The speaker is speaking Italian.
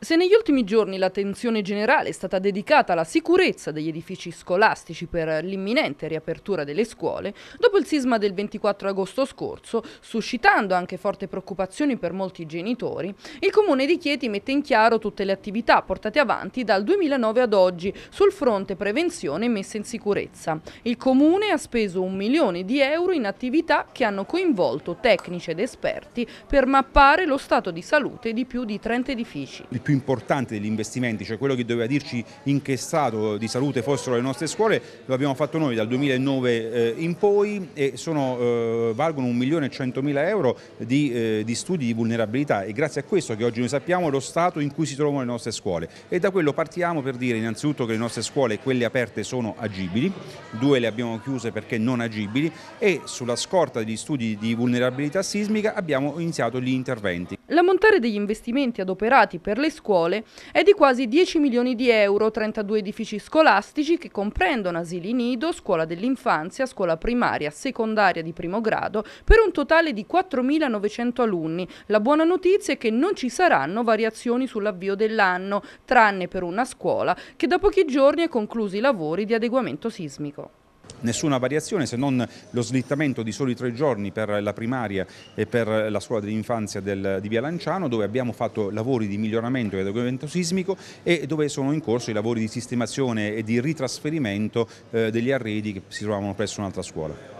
Se negli ultimi giorni l'attenzione generale è stata dedicata alla sicurezza degli edifici scolastici per l'imminente riapertura delle scuole, dopo il sisma del 24 agosto scorso, suscitando anche forte preoccupazioni per molti genitori, il Comune di Chieti mette in chiaro tutte le attività portate avanti dal 2009 ad oggi sul fronte prevenzione e messa in sicurezza. Il Comune ha speso un milione di euro in attività che hanno coinvolto tecnici ed esperti per mappare lo stato di salute di più di 30 edifici più importante degli investimenti, cioè quello che doveva dirci in che stato di salute fossero le nostre scuole, lo abbiamo fatto noi dal 2009 eh, in poi e sono, eh, valgono 1.100.000 euro di, eh, di studi di vulnerabilità e grazie a questo che oggi noi sappiamo lo stato in cui si trovano le nostre scuole e da quello partiamo per dire innanzitutto che le nostre scuole, quelle aperte, sono agibili, due le abbiamo chiuse perché non agibili e sulla scorta degli studi di vulnerabilità sismica abbiamo iniziato gli interventi. L'ammontare degli investimenti adoperati per le scuole è di quasi 10 milioni di euro, 32 edifici scolastici che comprendono asili nido, scuola dell'infanzia, scuola primaria, secondaria di primo grado, per un totale di 4.900 alunni. La buona notizia è che non ci saranno variazioni sull'avvio dell'anno, tranne per una scuola che da pochi giorni ha concluso i lavori di adeguamento sismico nessuna variazione se non lo slittamento di soli tre giorni per la primaria e per la scuola dell'infanzia del, di Via Lanciano dove abbiamo fatto lavori di miglioramento e adeguamento sismico e dove sono in corso i lavori di sistemazione e di ritrasferimento eh, degli arredi che si trovavano presso un'altra scuola.